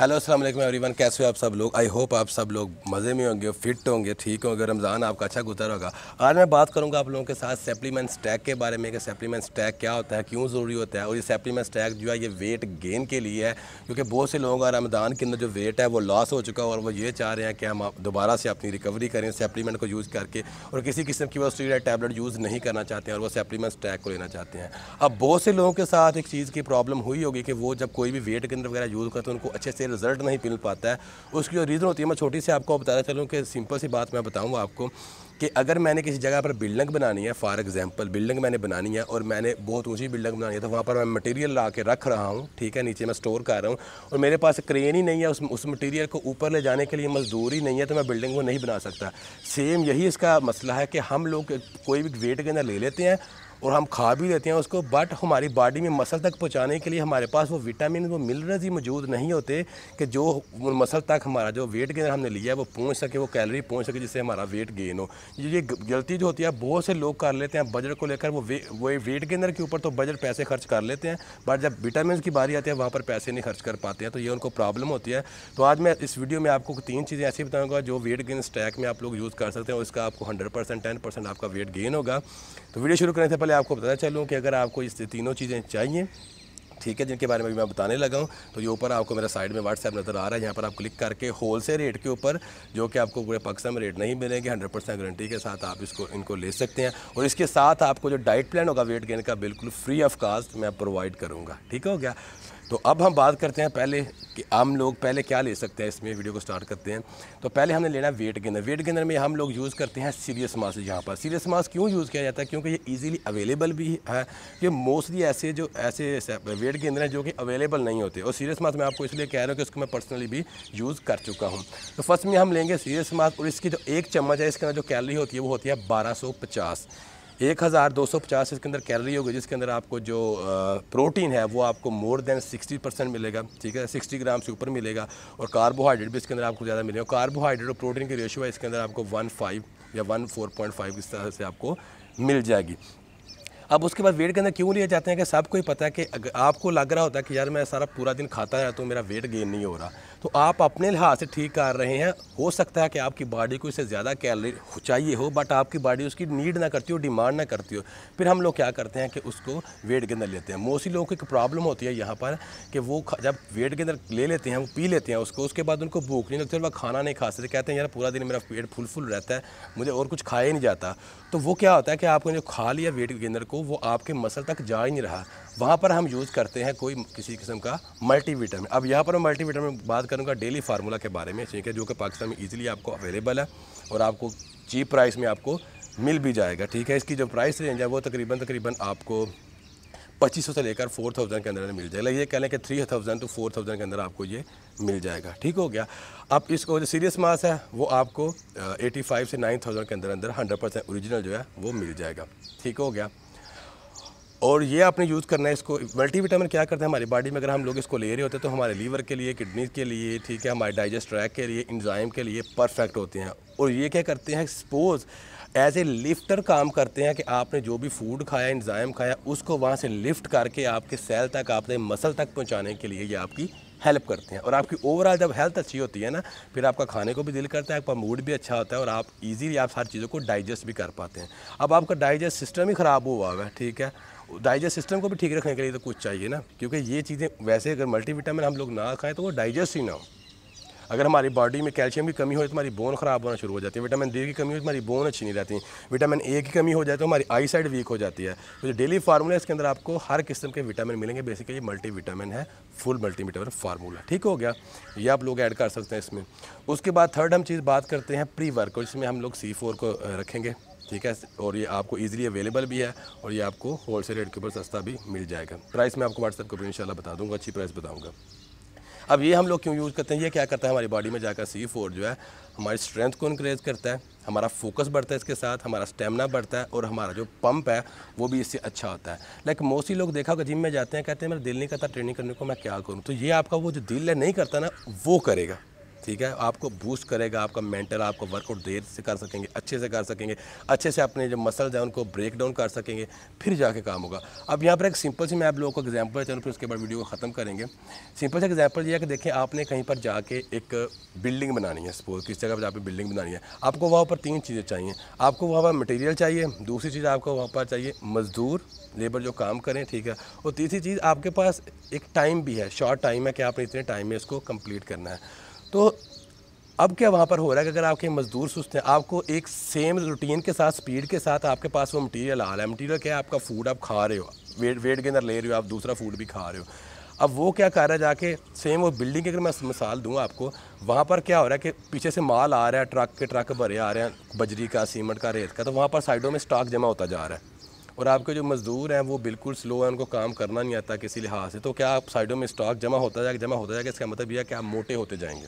hello असल every one कैसे हो आप सब लोग आई होप आप सब लोग मज़े में होंगे फिट होंगे ठीक होंगे रमज़ान आपका अच्छा गुजर होगा आज मैं बात करूंगा आप लोगों के साथ सप्लीमेंट स्टैक के बारे में कि सप्लीमेंट स्टैक क्या होता है क्यों ज़रूरी होता है और ये सप्लीमेंट्स स्टैक जो है ये वेट गेन के लिए है क्योंकि बहुत से लोगों का रमज़ान के अंदर जो वेट है वो लॉस हो चुका है और वो ये चाह रहे हैं कि हम दोबारा से अपनी रिकवरी करें सप्लीमेंट को यूज़ करके और किसी किस्म की वो स्टीड टैबलेट यूज़ नहीं करना चाहते हैं और वो सप्लीमेंट्स स्टैक को लेना चाहते हैं अब बहुत से लोगों के साथ एक चीज़ की प्रॉब्लम हुई होगी कि वो जब कोई भी वेट के अंदर वगैरह यूज़ करते हैं उनको अच्छे से रिज़ल्ट नहीं मिल पाता है उसकी जो रीज़न होती है मैं छोटी सी आपको बताता चलूँ कि सिंपल सी बात मैं बताऊँगा आपको कि अगर मैंने किसी जगह पर बिल्डिंग बनानी है फॉर एग्जांपल बिल्डिंग मैंने बनानी है और मैंने बहुत ऊँची बिल्डिंग बनानी है तो वहाँ पर मैं मटेरियल ला के रख रहा हूँ ठीक है नीचे मैं स्टोर कर रहा हूँ और मेरे पास क्रेन ही नहीं है उस उस मटेरियल को ऊपर ले जाने के लिए मजदूर ही नहीं है तो मैं बिल्डिंग को नहीं बना सकता सेम यही इसका मसला है कि हम लोग कोई भी वेट के अंदर ले लेते हैं और हम खा भी लेते हैं उसको बट हमारी बॉडी में मसल तक पहुंचाने के लिए हमारे पास वो विटामिन वो मिनरल्स ही मौजूद नहीं होते कि जो मसल तक हमारा जो वेट गेन हमने लिया है वो पहुंच सके वो कैलोरी पहुंच सके जिससे हमारा वेट गेन हो ये ये गलती जो होती है बहुत से लोग कर लेते हैं बजट को लेकर वो वे, वे वेट गेनर के ऊपर तो बजट पैसे खर्च कर लेते हैं बट जब विटामिन की बारी आती है वहाँ पर पैसे नहीं खर्च कर पाते हैं तो ये उनको प्रॉब्लम होती है तो आज मैं इस वीडियो में आपको तीन चीज़ें ऐसी बताऊँगा जो वेट गेन स्टैक में आप लोग यूज़ कर सकते हैं उसका आपको हंड्रेड परसेंट टेन परसेंट आपका वेट गेन होगा तो वीडियो शुरू करने से पहले आपको पता चलूँ कि अगर आपको इस तीनों चीज़ें चाहिए ठीक है जिनके बारे में भी मैं बताने लगा हूँ तो ये ऊपर आपको मेरा साइड में व्हाट्सएप नज़र आ रहा है यहाँ पर आप क्लिक करके होल सेल रेट के ऊपर जो कि आपको पूरे पाकिस्तान में रेट नहीं मिलेंगे हंड्रेड परसेंट गारंटी के साथ आप इसको इनको ले सकते हैं और इसके साथ आपको जो डाइट प्लान होगा वेट गेन का बिल्कुल फ्री ऑफ कास्ट मैं प्रोवाइड करूँगा ठीक हो गया तो अब हम बात करते हैं पहले कि हम लोग पहले क्या ले सकते हैं इसमें वीडियो को स्टार्ट करते हैं तो पहले हमने लेना वेट गेनर वेट गेनर में हम लोग यूज़ करते हैं सीरियस मास यहाँ पर सीरियस मास क्यों यूज़ किया जाता है क्योंकि ये इजीली अवेलेबल भी है कि मोस्टली ऐसे जो ऐसे वेट गेनर हैं जो कि अवेलेबल नहीं होते और सीरियस मास मैं आपको इसलिए कह रहा हूँ कि उसको मैं पर्सनली भी यूज़ कर चुका हूँ तो फर्स्ट में हम लेंगे सीरियस मास और इसकी जो एक चम्मच है इसके अंदर जो कैलरी होती है वो होती है बारह एक हज़ार दो सौ पचास इसके अंदर कैलरी होगी जिसके अंदर आपको जो प्रोटीन है वो आपको मोर देन सिक्सटी परसेंट मिलेगा ठीक है सिक्सटी ग्राम से ऊपर मिलेगा और कार्बोहाइड्रेट भी इसके अंदर आपको ज़्यादा मिलेगा कार्बोहाइड्रेट और प्रोटीन की रेशो है इसके अंदर आपको वन फाइव या वन फोर पॉइंट फाइव इस तरह से आपको मिल जाएगी अब उसके बाद वेट गेन क्यों लिए जाते हैं कि सबको ही पता है कि आपको लग रहा होता है कि यार मैं सारा पूरा दिन खाता है तो मेरा वेट गेन नहीं हो रहा तो आप अपने लिहाज से ठीक कर रहे हैं हो सकता है कि आपकी बॉडी को इससे ज़्यादा कैलरी चाहिए हो बट आपकी बॉडी उसकी नीड ना करती हो डिमांड ना करती हो फिर हम लोग क्या करते हैं कि उसको वेट गेनर लेते हैं मोस्टली लोगों को एक प्रॉब्लम होती है यहाँ पर कि वो जब वेट गेनर ले लेते हैं वो पी लेते हैं उसको उसके बाद उनको भूख नहीं लगती और वह खाना नहीं खा सकते कहते हैं यार पूरा दिन मेरा पेट फुल फुल रहता है मुझे और कुछ खाया ही नहीं जाता तो वो क्या होता है कि आपने जो खा लिया वेट गेनर को वो आपके मसल तक जा ही नहीं रहा वहाँ पर हम यूज़ करते हैं कोई किसी किस्म का मल्टीविटामिन अब यहाँ पर मैं मल्टीविटामिन में बात करूँगा डेली फार्मूला के बारे में ठीक है जो कि पाकिस्तान में ईजिली आपको अवेलेबल है और आपको चीप प्राइस में आपको मिल भी जाएगा ठीक है इसकी जो प्राइस रेंज है वो तकरीबन तकरीबन आपको पच्चीस सौ से लेकर फोर थाउजेंड के अंदर मिल जाएगा ये कह लें कि three thousand to four thousand के अंदर आपको ये मिल जाएगा ठीक हो गया अब इसको जो सीरियस मास है वो आपको एटी फाइव से नाइन थाउजेंड के अंदर अंदर हंड्रेड परसेंट औरिजिनल जो है वो मिल जाएगा ठीक हो गया और ये आपने यूज़ करना है इसको मल्टीविटामिन क्या करते हैं हमारी बॉडी में अगर हम लोग इसको ले रहे होते हैं तो हमारे लीवर के लिए किडनी के लिए ठीक है हमारे डाइजेस्ट ट्रैक के लिए इंजाइम के लिए परफेक्ट होते हैं और ये क्या करते हैं सपोज़ एज ए लिफ्टर काम करते हैं कि आपने जो भी फूड खाया इंजाइम खाया उसको वहाँ से लिफ्ट करके आपके सेल तक आपने मसल तक पहुँचाने के लिए ये आपकी हेल्प करते हैं और आपकी ओवरऑल जब हेल्थ अच्छी होती है ना फिर आपका खाने को भी दिल करता है आपका मूड भी अच्छा होता है और आप इजीली आप सारी चीज़ों को डाइजेस्ट भी कर पाते हैं अब आपका डाइजेस्ट सिस्टम ही ख़राब हुआ हुआ है ठीक है डाइजेस्ट सिस्टम को भी ठीक रखने के लिए तो कुछ चाहिए ना क्योंकि ये चीज़ें वैसे अगर मल्टीविटामिन हम लोग ना खाएं तो वो डाइजेस्ट ही ना हो अगर हमारी बॉडी में कैल्शियम की कमी हो तो हमारी बोन ख़राब होना शुरू हो जाती है विटामिन डी की कमी हो तो हमारी बोन अच्छी नहीं रहती विटामिन ए की कमी हो जाए तो हमारी आई साइड वीक हो जाती है तो जो डेली फार्मूला इसके अंदर आपको हर किस्म के विटामिन मिलेंगे बेसिकली मल्टी विटामिन है फुल मल्टी विटामिन फार्मूला ठीक हो गया ये आप लोग ऐड कर सकते हैं इसमें उसके बाद थर्ड हम चीज़ बात करते हैं प्री वर्क जिसमें हम लोग सी फोर को रखेंगे ठीक है और ये आपको ईजिली अवेलेबल भी है और ये आपको होल सेल रेट के ऊपर सस्ता भी मिल जाएगा प्राइस मैं आपको व्हाट्सएप के ऊपर इंशाल्लाह बता दूंगा अच्छी प्राइस बताऊंगा अब ये हम लोग क्यों यूज़ करते हैं ये क्या करता है हमारी बॉडी में जाकर सी फोर जो है हमारी स्ट्रेंथ को इनक्रेज करता है हमारा फोकस बढ़ता है इसके साथ हमारा स्टेमिना बढ़ता है और हमारा जो पंप है वो भी इससे अच्छा होता है लाइक मोस्टली लोग देखा होगा जिम में जाते हैं कहते हैं मेरा दिल नहीं करता ट्रेनिंग करने को मैं क्या करूँ तो ये आपका वो जो दिल है नहीं करता ना वो करेगा ठीक है आपको बूस्ट करेगा आपका मेंटल आपको वर्कआउट देर से कर सकेंगे अच्छे से कर सकेंगे अच्छे से अपने जो मसल्स हैं उनको ब्रेक डाउन कर सकेंगे फिर जाके काम होगा अब यहाँ पर एक सिंपल सी मैं आप लोगों को एग्जाम्पल चलो फिर उसके बाद वीडियो को ख़त्म करेंगे सिंपल सा एग्जाम्पल ये है कि देखें आपने कहीं पर जाके एक बिल्डिंग बनानी है सपोज किस जगह पर आपने बिल्डिंग बनानी है आपको वहाँ पर तीन चीज़ें चाहिए आपको वहाँ पर मटेरियल चाहिए दूसरी चीज़ आपको वहाँ पर चाहिए मज़दूर लेबर जो काम करें ठीक है और तीसरी चीज़ आपके पास एक टाइम भी है शॉर्ट टाइम है कि आपने इतने टाइम में इसको कंप्लीट करना है तो अब क्या वहाँ पर हो रहा है कि अगर आपके मज़दूर सुस्त हैं आपको एक सेम रूटीन के साथ स्पीड के साथ आपके पास वो मटेरियल आ रहा है मटेरियल क्या है आपका फूड आप खा रहे हो वेट वेट गेनर ले रहे हो आप दूसरा फूड भी खा रहे हो अब वो क्या कर रहा है जाके सेम वो बिल्डिंग की अगर मैं मिसाल दूँ आपको वहाँ पर क्या हो रहा है कि पीछे से माल आ रहा है ट्रक के ट्रक भरे आ रहे हैं बजरी का सीमेंट का रेत का तो वहाँ पर साइडों में स्टॉक जमा होता जा रहा है और आपके जो मज़दूर हैं वो बिल्कुल स्लो हैं उनको काम करना नहीं आता किसी लिहाज से तो क्या आप साइडों में स्टॉक जमा होता जाएगा जमा होता जाएगा इसका मतलब यह है कि आप मोटे होते जाएंगे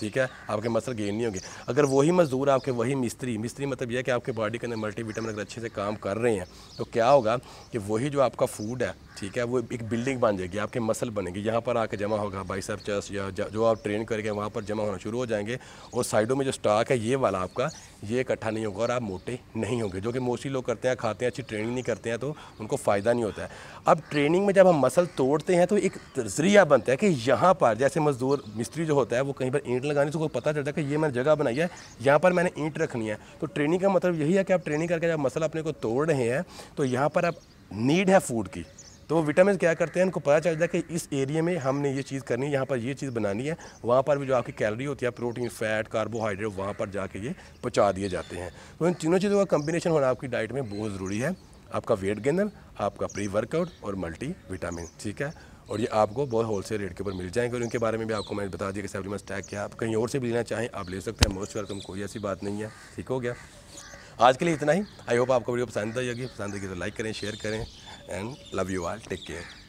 ठीक है आपके मसल गेन नहीं होंगे अगर वही मज़दूर आपके वही मिस्त्री मिस्त्री मतलब यह कि आपके बॉडी के अंदर मल्टीविटामिन अगर अच्छे से काम कर रहे हैं तो क्या होगा कि वही जो आपका फूड है ठीक है वो एक बिल्डिंग बन जाएगी आपके मसल बनेंगे यहाँ पर आके जमा होगा भाई साहब चेस्ट या जो आप ट्रेन करके वहाँ पर जमा होना शुरू हो जाएंगे और साइडों में जो स्टॉक है ये वाला आपका ये इकट्ठा नहीं होगा और आप मोटे नहीं होंगे जो कि मोस्टली लोग करते हैं खाते हैं अच्छी ट्रेनिंग नहीं करते हैं तो उनको फ़ायदा नहीं होता है अब ट्रेनिंग में जब हम मसल तोड़ते हैं तो एक जरिया बनता है कि यहाँ पर जैसे मज़दूर मिस्त्री जो होता है वो कहीं पर ईंट ईंट लगाने से तो कोई पता चलता है कि ये मैंने जगह बनाई है यहाँ पर मैंने ईंट रखनी है तो ट्रेनिंग का मतलब यही है कि आप ट्रेनिंग करके जब मसल अपने को तोड़ रहे हैं तो यहाँ पर आप नीड है फूड की तो वो विटामिन क्या करते हैं उनको पता चलता है कि इस एरिया में हमने ये चीज़ करनी है यहाँ पर ये चीज़ बनानी है वहाँ पर भी जो आपकी कैलोरी होती है प्रोटीन फैट कार्बोहाइड्रेट वहाँ पर जाके ये पहुँचा दिए जाते हैं तो इन तीनों चीज़ों का कम्बिनेशन होना आपकी डाइट में बहुत ज़रूरी है आपका वेट गेनर आपका प्री वर्कआउट और मल्टी विटामिन ठीक है और ये आपको बहुत होलसेल रेट के ऊपर मिल जाएंगे और उनके बारे में भी आपको मैंने बता दिया कि सप्लीमेंट टैग क्या आप कहीं और से भी लेना चाहें आप ले सकते हैं मोस्ट वेलकम कोई ऐसी बात नहीं है ठीक हो गया आज के लिए इतना ही आई होप आपको वीडियो पसंद आई होगी पसंद आएगी तो लाइक करें शेयर करें and love you all take care